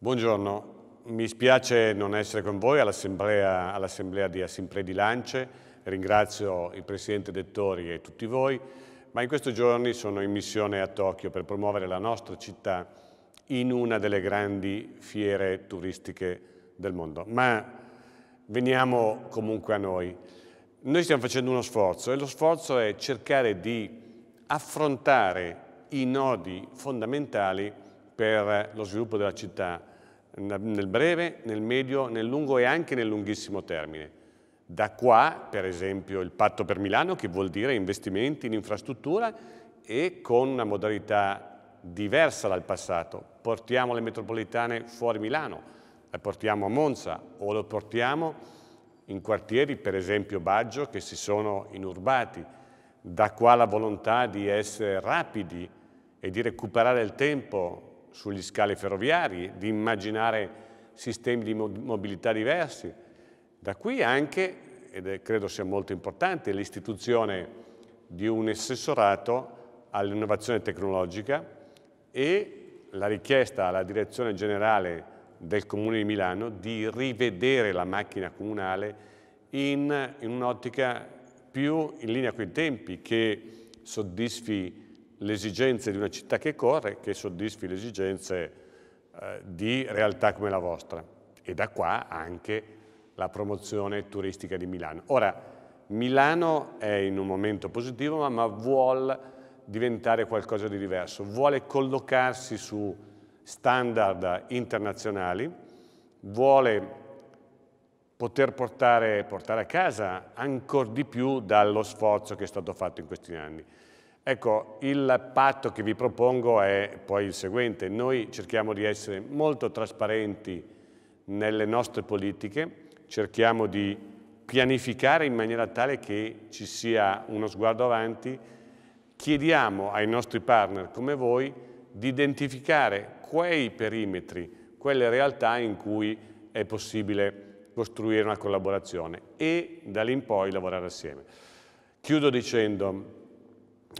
Buongiorno, mi spiace non essere con voi all'assemblea all di Assimplea di Lance, ringrazio il Presidente Dettori e tutti voi, ma in questi giorni sono in missione a Tokyo per promuovere la nostra città in una delle grandi fiere turistiche del mondo. Ma veniamo comunque a noi. Noi stiamo facendo uno sforzo e lo sforzo è cercare di affrontare i nodi fondamentali per lo sviluppo della città nel breve, nel medio, nel lungo e anche nel lunghissimo termine. Da qua, per esempio, il patto per Milano, che vuol dire investimenti in infrastruttura e con una modalità diversa dal passato. Portiamo le metropolitane fuori Milano, le portiamo a Monza o le portiamo in quartieri, per esempio Baggio, che si sono inurbati. Da qua la volontà di essere rapidi e di recuperare il tempo sugli scali ferroviari, di immaginare sistemi di mobilità diversi. Da qui anche, ed credo sia molto importante, l'istituzione di un assessorato all'innovazione tecnologica e la richiesta alla direzione generale del Comune di Milano di rivedere la macchina comunale in, in un'ottica più in linea con i tempi che soddisfi le esigenze di una città che corre, che soddisfi le esigenze eh, di realtà come la vostra. E da qua anche la promozione turistica di Milano. Ora, Milano è in un momento positivo, ma, ma vuole diventare qualcosa di diverso, vuole collocarsi su standard internazionali, vuole poter portare, portare a casa ancora di più dallo sforzo che è stato fatto in questi anni. Ecco, il patto che vi propongo è poi il seguente. Noi cerchiamo di essere molto trasparenti nelle nostre politiche, cerchiamo di pianificare in maniera tale che ci sia uno sguardo avanti, chiediamo ai nostri partner come voi di identificare quei perimetri, quelle realtà in cui è possibile costruire una collaborazione e da lì in poi lavorare assieme. Chiudo dicendo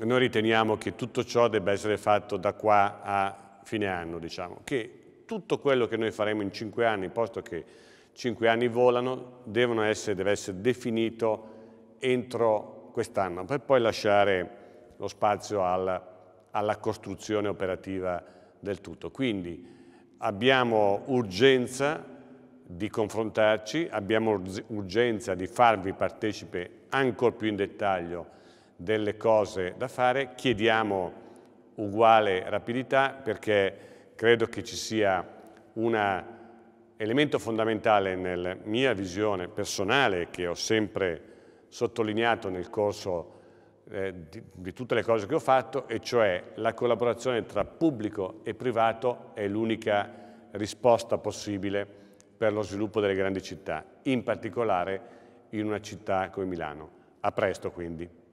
noi riteniamo che tutto ciò debba essere fatto da qua a fine anno, diciamo, che tutto quello che noi faremo in cinque anni, posto che cinque anni volano, essere, deve essere definito entro quest'anno, per poi lasciare lo spazio al, alla costruzione operativa del tutto. Quindi abbiamo urgenza di confrontarci, abbiamo urgenza di farvi partecipe ancora più in dettaglio delle cose da fare, chiediamo uguale rapidità perché credo che ci sia un elemento fondamentale nella mia visione personale che ho sempre sottolineato nel corso eh, di, di tutte le cose che ho fatto e cioè la collaborazione tra pubblico e privato è l'unica risposta possibile per lo sviluppo delle grandi città, in particolare in una città come Milano. A presto quindi.